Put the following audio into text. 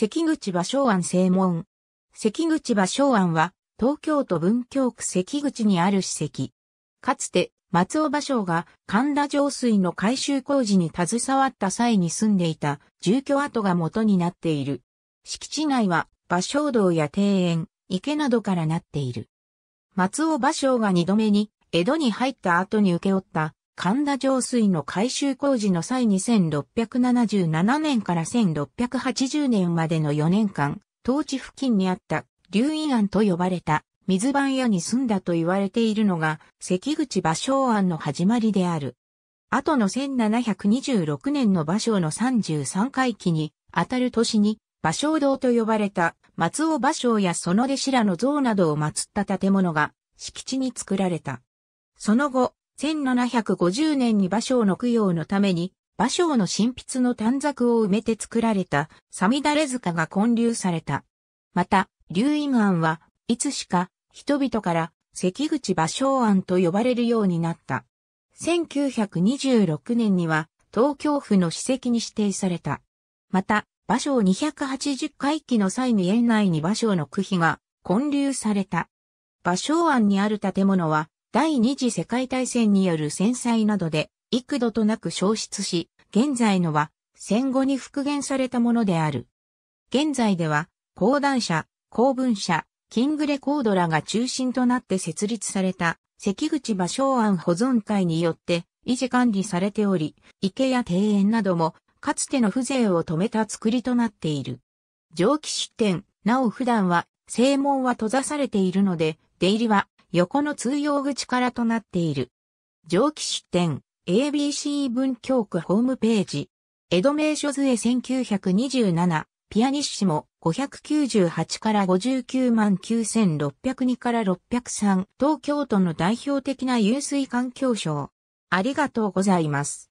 関口芭蕉庵正門。関口芭蕉庵は、東京都文京区関口にある史跡。かつて、松尾芭蕉が神田上水の改修工事に携わった際に住んでいた住居跡が元になっている。敷地内は、芭蕉堂や庭園、池などからなっている。松尾芭蕉が二度目に江戸に入った後に受け負った神田上水の改修工事の際に1677年から1680年までの4年間、当地付近にあった流院庵と呼ばれた水番屋に住んだと言われているのが関口芭蕉庵の始まりである。後の1726年の芭蕉の33回期にあたる年に芭蕉堂と呼ばれた松尾芭蕉やその弟子らの像などを祀った建物が敷地に作られた。その後、1750年に馬生の供養のために、馬生の神筆の短冊を埋めて作られた、サミダレ塚が建立された。また、龍院庵はいつしか人々から関口馬生庵と呼ばれるようになった。1926年には東京府の史跡に指定された。また、馬生280回忌の際に園内に馬生の区碑が建立された。馬生庵にある建物は第二次世界大戦による戦災などで幾度となく消失し、現在のは戦後に復元されたものである。現在では、講談社、公文社、キングレコードらが中心となって設立された関口芭蕉庵保存会によって維持管理されており、池や庭園などもかつての風情を止めた作りとなっている。蒸気出店、なお普段は正門は閉ざされているので、出入りは横の通用口からとなっている。蒸気出店、ABC 文京区ホームページ。江戸名所図1927、ピアニッシモ598から59万9602から603、東京都の代表的な湧水環境省。ありがとうございます。